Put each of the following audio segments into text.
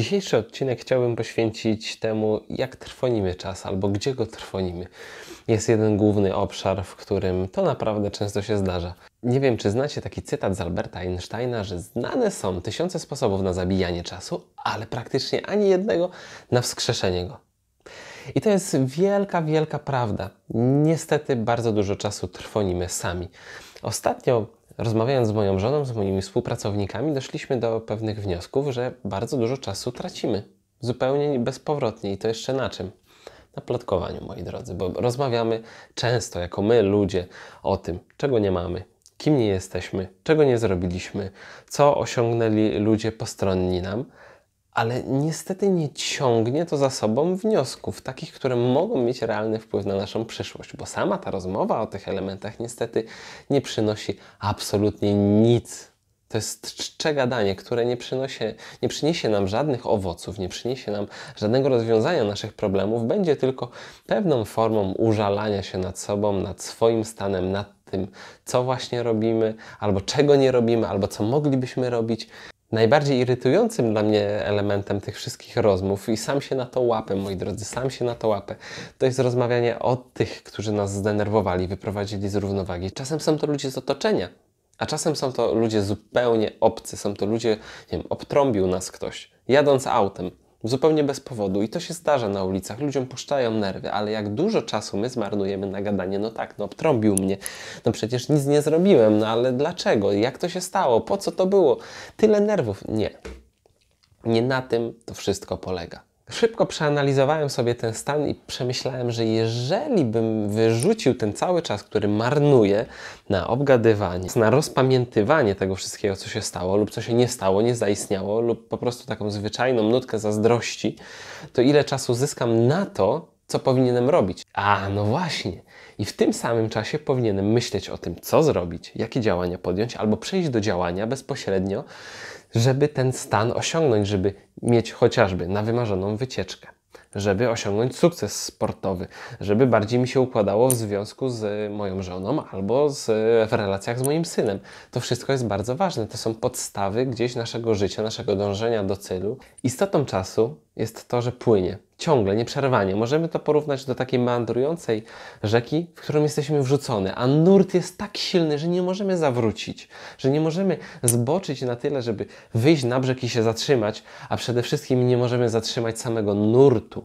Dzisiejszy odcinek chciałbym poświęcić temu, jak trwonimy czas albo gdzie go trwonimy. Jest jeden główny obszar, w którym to naprawdę często się zdarza. Nie wiem, czy znacie taki cytat z Alberta Einsteina, że znane są tysiące sposobów na zabijanie czasu, ale praktycznie ani jednego na wskrzeszenie go. I to jest wielka, wielka prawda. Niestety bardzo dużo czasu trwonimy sami. Ostatnio Rozmawiając z moją żoną, z moimi współpracownikami, doszliśmy do pewnych wniosków, że bardzo dużo czasu tracimy. Zupełnie bezpowrotnie i to jeszcze na czym? Na plotkowaniu, moi drodzy, bo rozmawiamy często jako my, ludzie, o tym, czego nie mamy, kim nie jesteśmy, czego nie zrobiliśmy, co osiągnęli ludzie postronni nam ale niestety nie ciągnie to za sobą wniosków, takich, które mogą mieć realny wpływ na naszą przyszłość, bo sama ta rozmowa o tych elementach niestety nie przynosi absolutnie nic. To jest czcze gadanie, które nie, przynosi, nie przyniesie nam żadnych owoców, nie przyniesie nam żadnego rozwiązania naszych problemów, będzie tylko pewną formą użalania się nad sobą, nad swoim stanem, nad tym, co właśnie robimy, albo czego nie robimy, albo co moglibyśmy robić. Najbardziej irytującym dla mnie elementem tych wszystkich rozmów, i sam się na to łapę, moi drodzy, sam się na to łapę, to jest rozmawianie o tych, którzy nas zdenerwowali, wyprowadzili z równowagi. Czasem są to ludzie z otoczenia, a czasem są to ludzie zupełnie obcy, są to ludzie, nie wiem, obtrąbił nas ktoś, jadąc autem. Zupełnie bez powodu i to się zdarza na ulicach, ludziom puszczają nerwy, ale jak dużo czasu my zmarnujemy na gadanie, no tak, no obtrąbił mnie, no przecież nic nie zrobiłem, no ale dlaczego, jak to się stało, po co to było, tyle nerwów, nie. Nie na tym to wszystko polega. Szybko przeanalizowałem sobie ten stan i przemyślałem, że jeżeli bym wyrzucił ten cały czas, który marnuję na obgadywanie, na rozpamiętywanie tego wszystkiego, co się stało lub co się nie stało, nie zaistniało lub po prostu taką zwyczajną nutkę zazdrości, to ile czasu zyskam na to, co powinienem robić? A, no właśnie. I w tym samym czasie powinienem myśleć o tym, co zrobić, jakie działania podjąć, albo przejść do działania bezpośrednio, żeby ten stan osiągnąć, żeby mieć chociażby na wymarzoną wycieczkę, żeby osiągnąć sukces sportowy, żeby bardziej mi się układało w związku z moją żoną albo z, w relacjach z moim synem. To wszystko jest bardzo ważne. To są podstawy gdzieś naszego życia, naszego dążenia do celu. Istotą czasu jest to, że płynie ciągle, nieprzerwanie. Możemy to porównać do takiej meandrującej rzeki, w którą jesteśmy wrzucone. a nurt jest tak silny, że nie możemy zawrócić, że nie możemy zboczyć na tyle, żeby wyjść na brzeg i się zatrzymać, a przede wszystkim nie możemy zatrzymać samego nurtu.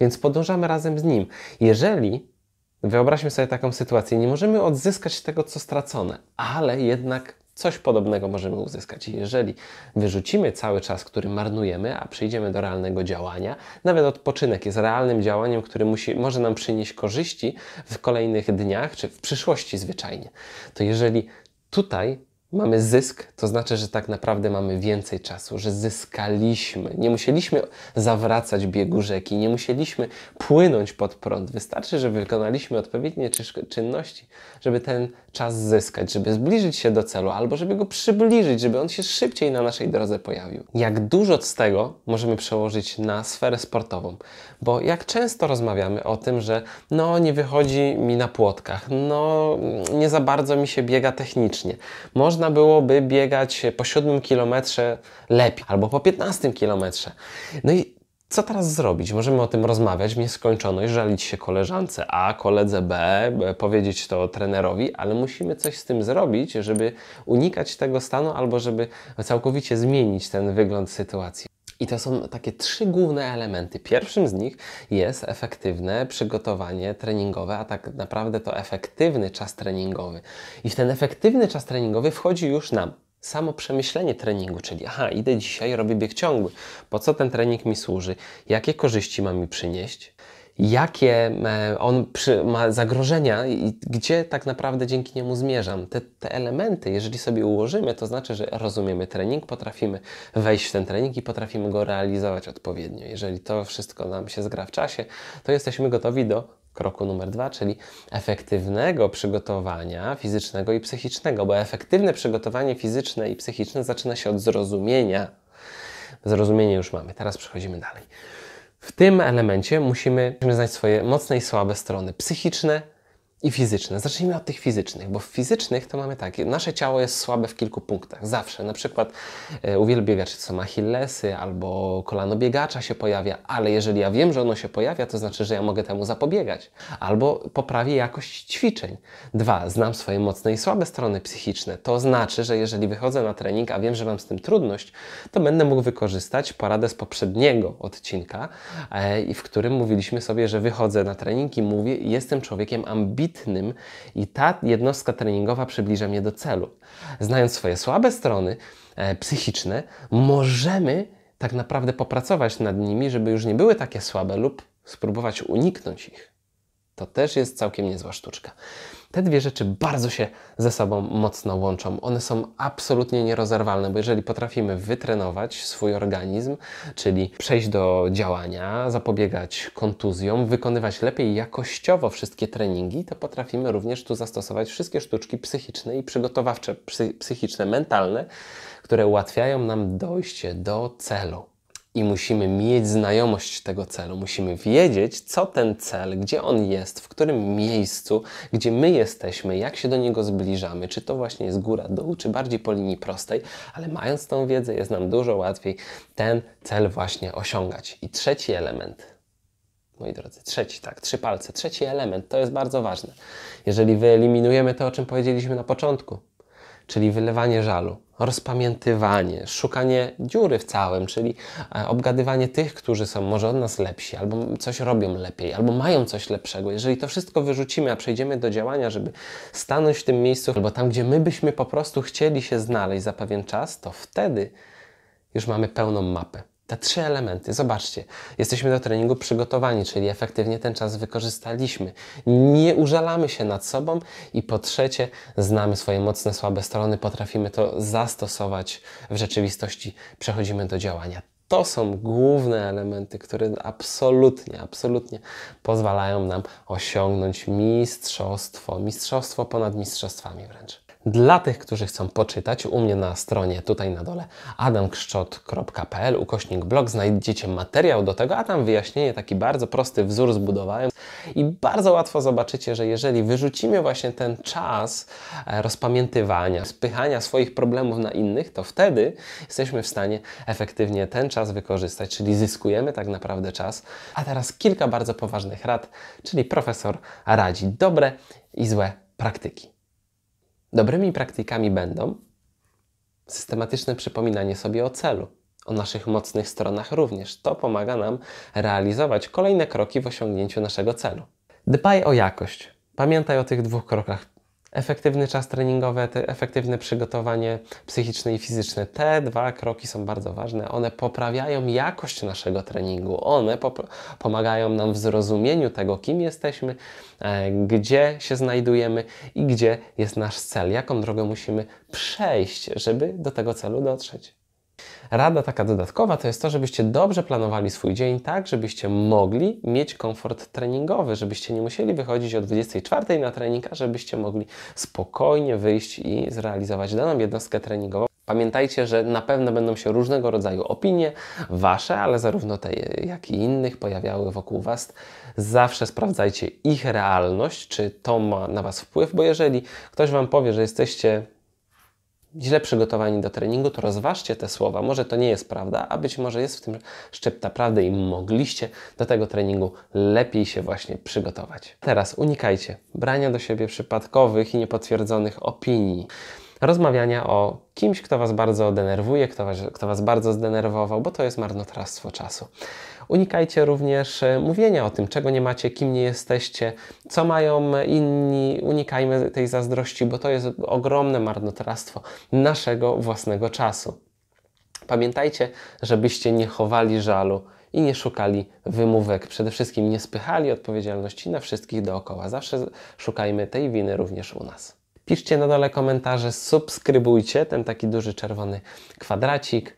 Więc podążamy razem z nim. Jeżeli Wyobraźmy sobie taką sytuację. Nie możemy odzyskać tego, co stracone, ale jednak Coś podobnego możemy uzyskać. Jeżeli wyrzucimy cały czas, który marnujemy, a przyjdziemy do realnego działania, nawet odpoczynek jest realnym działaniem, które musi, może nam przynieść korzyści w kolejnych dniach czy w przyszłości zwyczajnie, to jeżeli tutaj mamy zysk, to znaczy, że tak naprawdę mamy więcej czasu, że zyskaliśmy. Nie musieliśmy zawracać biegu rzeki, nie musieliśmy płynąć pod prąd. Wystarczy, że wykonaliśmy odpowiednie czynności, żeby ten czas zyskać, żeby zbliżyć się do celu albo żeby go przybliżyć, żeby on się szybciej na naszej drodze pojawił. Jak dużo z tego możemy przełożyć na sferę sportową, bo jak często rozmawiamy o tym, że no nie wychodzi mi na płotkach, no nie za bardzo mi się biega technicznie. może można byłoby biegać po 7 kilometrze lepiej albo po 15 kilometrze. No i co teraz zrobić? Możemy o tym rozmawiać w nieskończoność, żalić się koleżance A, koledze B, e, powiedzieć to trenerowi, ale musimy coś z tym zrobić, żeby unikać tego stanu albo żeby całkowicie zmienić ten wygląd sytuacji. I to są takie trzy główne elementy. Pierwszym z nich jest efektywne przygotowanie treningowe, a tak naprawdę to efektywny czas treningowy. I w ten efektywny czas treningowy wchodzi już nam samo przemyślenie treningu, czyli aha, idę dzisiaj, robię bieg ciągły, po co ten trening mi służy, jakie korzyści ma mi przynieść, jakie e, on ma zagrożenia i gdzie tak naprawdę dzięki niemu zmierzam. Te, te elementy, jeżeli sobie ułożymy, to znaczy, że rozumiemy trening, potrafimy wejść w ten trening i potrafimy go realizować odpowiednio. Jeżeli to wszystko nam się zgra w czasie, to jesteśmy gotowi do kroku numer dwa, czyli efektywnego przygotowania fizycznego i psychicznego, bo efektywne przygotowanie fizyczne i psychiczne zaczyna się od zrozumienia. Zrozumienie już mamy, teraz przechodzimy dalej. W tym elemencie musimy znać swoje mocne i słabe strony psychiczne, i fizyczne. Zacznijmy od tych fizycznych, bo w fizycznych to mamy tak, nasze ciało jest słabe w kilku punktach, zawsze. Na przykład e, u wielu biegaczy są achillesy albo kolano biegacza się pojawia, ale jeżeli ja wiem, że ono się pojawia, to znaczy, że ja mogę temu zapobiegać. Albo poprawię jakość ćwiczeń. Dwa, znam swoje mocne i słabe strony psychiczne. To znaczy, że jeżeli wychodzę na trening, a wiem, że mam z tym trudność, to będę mógł wykorzystać poradę z poprzedniego odcinka, e, w którym mówiliśmy sobie, że wychodzę na trening i mówię, jestem człowiekiem ambitnym, ambitnym i ta jednostka treningowa przybliża mnie do celu. Znając swoje słabe strony e, psychiczne, możemy tak naprawdę popracować nad nimi, żeby już nie były takie słabe lub spróbować uniknąć ich. To też jest całkiem niezła sztuczka. Te dwie rzeczy bardzo się ze sobą mocno łączą. One są absolutnie nierozerwalne, bo jeżeli potrafimy wytrenować swój organizm, czyli przejść do działania, zapobiegać kontuzjom, wykonywać lepiej jakościowo wszystkie treningi, to potrafimy również tu zastosować wszystkie sztuczki psychiczne i przygotowawcze, psychiczne, mentalne, które ułatwiają nam dojście do celu i musimy mieć znajomość tego celu. Musimy wiedzieć, co ten cel, gdzie on jest, w którym miejscu, gdzie my jesteśmy, jak się do niego zbliżamy, czy to właśnie jest góra, dół, czy bardziej po linii prostej, ale mając tą wiedzę, jest nam dużo łatwiej ten cel właśnie osiągać. I trzeci element, moi drodzy, trzeci, tak, trzy palce, trzeci element, to jest bardzo ważne. Jeżeli wyeliminujemy to, o czym powiedzieliśmy na początku, czyli wylewanie żalu, rozpamiętywanie, szukanie dziury w całym, czyli e, obgadywanie tych, którzy są może od nas lepsi, albo coś robią lepiej, albo mają coś lepszego. Jeżeli to wszystko wyrzucimy, a przejdziemy do działania, żeby stanąć w tym miejscu, albo tam, gdzie my byśmy po prostu chcieli się znaleźć za pewien czas, to wtedy już mamy pełną mapę. Te trzy elementy, zobaczcie, jesteśmy do treningu przygotowani, czyli efektywnie ten czas wykorzystaliśmy. Nie użalamy się nad sobą i po trzecie, znamy swoje mocne, słabe strony, potrafimy to zastosować w rzeczywistości, przechodzimy do działania. To są główne elementy, które absolutnie, absolutnie pozwalają nam osiągnąć mistrzostwo, mistrzostwo ponad mistrzostwami wręcz dla tych, którzy chcą poczytać, u mnie na stronie tutaj na dole adamkszczot.pl ukośnik blog znajdziecie materiał do tego, a tam wyjaśnienie, taki bardzo prosty wzór zbudowałem i bardzo łatwo zobaczycie, że jeżeli wyrzucimy właśnie ten czas e, rozpamiętywania, spychania swoich problemów na innych, to wtedy jesteśmy w stanie efektywnie ten czas wykorzystać, czyli zyskujemy tak naprawdę czas. A teraz kilka bardzo poważnych rad, czyli profesor radzi dobre i złe praktyki. Dobrymi praktykami będą systematyczne przypominanie sobie o celu, o naszych mocnych stronach również. To pomaga nam realizować kolejne kroki w osiągnięciu naszego celu. Dbaj o jakość. Pamiętaj o tych dwóch krokach Efektywny czas treningowy, efektywne przygotowanie psychiczne i fizyczne. Te dwa kroki są bardzo ważne. One poprawiają jakość naszego treningu. One pomagają nam w zrozumieniu tego, kim jesteśmy, e, gdzie się znajdujemy i gdzie jest nasz cel, jaką drogę musimy przejść, żeby do tego celu dotrzeć. Rada taka dodatkowa to jest to, żebyście dobrze planowali swój dzień tak, żebyście mogli mieć komfort treningowy, żebyście nie musieli wychodzić o 24 na trening, a żebyście mogli spokojnie wyjść i zrealizować daną jednostkę treningową. Pamiętajcie, że na pewno będą się różnego rodzaju opinie, wasze, ale zarówno te, jak i innych, pojawiały wokół was. Zawsze sprawdzajcie ich realność, czy to ma na was wpływ, bo jeżeli ktoś wam powie, że jesteście źle przygotowani do treningu, to rozważcie te słowa. Może to nie jest prawda, a być może jest w tym szczypta prawdy i mogliście do tego treningu lepiej się właśnie przygotować. Teraz unikajcie brania do siebie przypadkowych i niepotwierdzonych opinii rozmawiania o kimś, kto Was bardzo denerwuje, kto was, kto was bardzo zdenerwował, bo to jest marnotrawstwo czasu. Unikajcie również e, mówienia o tym, czego nie macie, kim nie jesteście, co mają inni. Unikajmy tej zazdrości, bo to jest ogromne marnotrawstwo naszego własnego czasu. Pamiętajcie, żebyście nie chowali żalu i nie szukali wymówek. Przede wszystkim nie spychali odpowiedzialności na wszystkich dookoła. Zawsze szukajmy tej winy również u nas. Piszcie na dole komentarze, subskrybujcie ten taki duży czerwony kwadracik.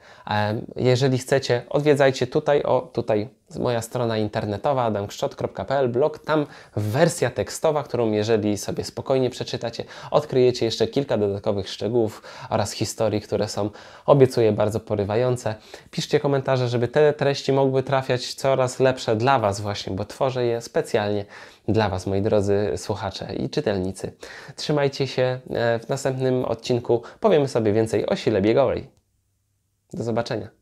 Jeżeli chcecie, odwiedzajcie tutaj, o tutaj moja strona internetowa adamkszczot.pl, blog, tam wersja tekstowa, którą jeżeli sobie spokojnie przeczytacie, odkryjecie jeszcze kilka dodatkowych szczegółów oraz historii, które są, obiecuję, bardzo porywające. Piszcie komentarze, żeby te treści mogły trafiać coraz lepsze dla Was właśnie, bo tworzę je specjalnie dla Was, moi drodzy słuchacze i czytelnicy. Trzymajcie się, e, w następnym odcinku powiemy sobie więcej o sile biegowej. Do zobaczenia.